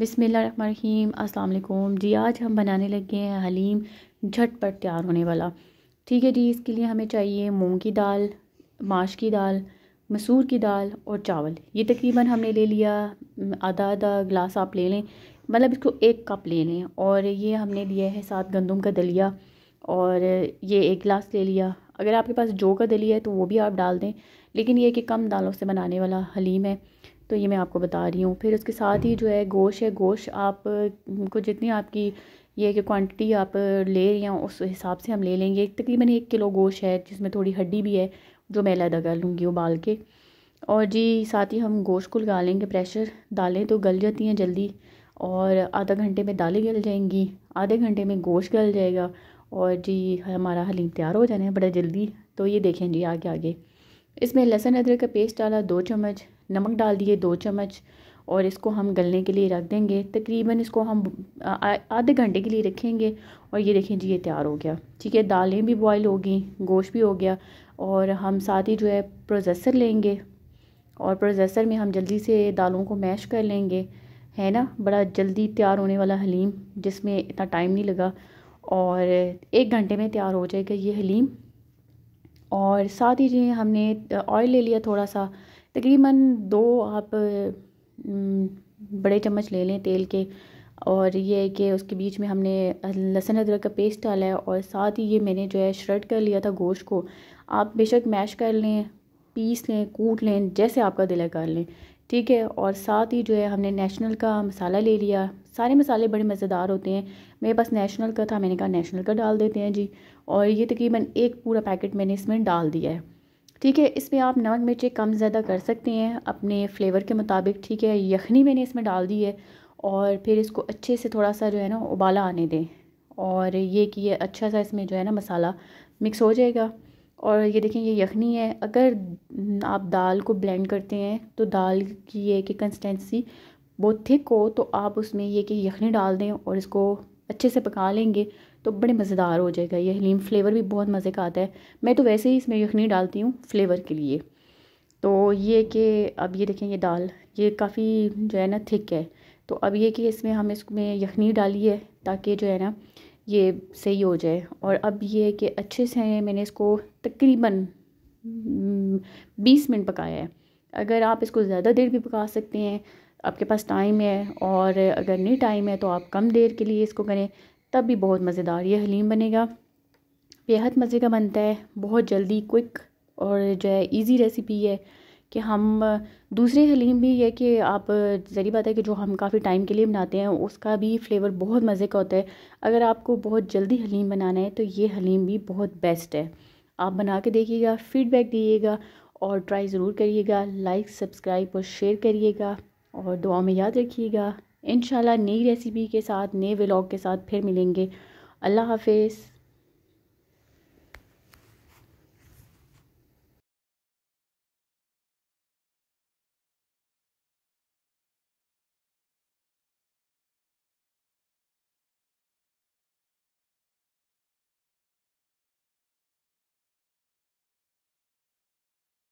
बिसमीम अस्सलाम जी आज हम बनाने लगे हैं हलीम झटपट तैयार होने वाला ठीक है जी इसके लिए हमें चाहिए मूंग की दाल माश की दाल मसूर की दाल और चावल ये तकरीबन हमने ले लिया आधा आधा गिलास आप ले लें मतलब इसको एक कप ले लें और ये हमने लिया है साथ गंदम का दलिया और ये एक गिलास ले लिया अगर आपके पास जो का दलिया है तो वो भी आप डाल दें लेकिन ये कि कम दालों से बनाने वाला हलीम है तो ये मैं आपको बता रही हूँ फिर उसके साथ ही जो है गोश है गोश आप को जितनी आपकी ये कि क्वांटिटी आप ले रही हैं उस हिसाब से हम ले लेंगे तकरीबन एक किलो गोश है जिसमें थोड़ी हड्डी भी है जो मैं लदा कर लूँगी उबाल के और जी साथ ही हम गोश्त को लगा लेंगे प्रेशर दालें तो गल जाती हैं जल्दी और आधा घंटे में दालें गल जाएंगी आधे घंटे में गोश गल जाएगा और जी हमारा हलीम तैयार हो जाना है बड़ा जल्दी तो ये देखें जी आगे आगे इसमें लहसुन अदरक का पेस्ट डाला दो चम्मच नमक डाल दिए दो चम्मच और इसको हम गलने के लिए रख देंगे तकरीबन इसको हम आधे घंटे के लिए रखेंगे और ये देखें जी ये तैयार हो गया ठीक है दालें भी बॉयल हो गई गोश्त भी हो गया और हम साथ ही जो है प्रोसेसर लेंगे और प्रोसेसर में हम जल्दी से दालों को मैश कर लेंगे है ना बड़ा जल्दी तैयार होने वाला हलीम जिसमें इतना टाइम नहीं लगा और एक घंटे में तैयार हो जाएगा ये हलीम और साथ ही जी हमने ऑयल ले लिया थोड़ा सा तकरीबन दो आप बड़े चम्मच ले लें तेल के और ये है कि उसके बीच में हमने लहसुन अदरक का पेस्ट डाला है और साथ ही ये मैंने जो है श्रेड कर लिया था गोश्त को आप बेशक मैश कर लें पीस लें कूट लें जैसे आपका दिल कर लें ठीक है और साथ ही जो है हमने नेशनल का मसाला ले लिया सारे मसाले बड़े मज़ेदार होते हैं मेरे पास नेशनल का था मैंने कहा नेशनल का डाल देते हैं जी और ये तकरीबन एक पूरा पैकेट मैंने इसमें डाल दिया है ठीक है इसमें आप नमक मिर्चें कम ज़्यादा कर सकते हैं अपने फ्लेवर के मुताबिक ठीक है यखनी मैंने इसमें डाल दी है और फिर इसको अच्छे से थोड़ा सा जो है ना उबाला आने दें और ये कि ये अच्छा सा इसमें जो है ना मसाला मिक्स हो जाएगा और ये देखें ये यखनी है अगर आप दाल को ब्लेंड करते हैं तो दाल की ये कि कंसिस्टेंसी बहुत थिक हो तो आप उसमें ये कि यखनी डाल दें और इसको अच्छे से पका लेंगे तो बड़े मज़ेदार हो जाएगा ये हलीम फ्लेवर भी बहुत मज़े का आता है मैं तो वैसे ही इसमें यखनी डालती हूँ फ्लेवर के लिए तो ये कि अब ये देखें ये दाल ये काफ़ी जो है ना थिक है तो अब ये कि इसमें हम इसमें यखनी डाली है ताकि जो है ना ये सही हो जाए और अब ये है कि अच्छे से मैंने इसको तकरीबन हम्म, बीस मिनट पकाया है अगर आप इसको ज़्यादा देर भी पका सकते हैं आपके पास टाइम है और अगर नहीं टाइम है तो आप कम देर के लिए इसको करें तब भी बहुत मज़ेदार ये हलीम बनेगा बेहद मज़े का बनता है बहुत जल्दी क्विक और जो है ईजी रेसिपी है कि हम दूसरी हलीम भी ये कि आप ज़री बात है कि जो हम काफ़ी टाइम के लिए बनाते हैं उसका भी फ्लेवर बहुत मज़े का होता है अगर आपको बहुत जल्दी हलीम बनाना है तो ये हलीम भी बहुत बेस्ट है आप बना के देखिएगा फीडबैक दीजिएगा और ट्राई ज़रूर करिएगा लाइक सब्सक्राइब और शेयर करिएगा और दुआ में याद रखिएगा इन नई रेसिपी के साथ नए व्लॉग के साथ फिर मिलेंगे अल्लाह हाफिज़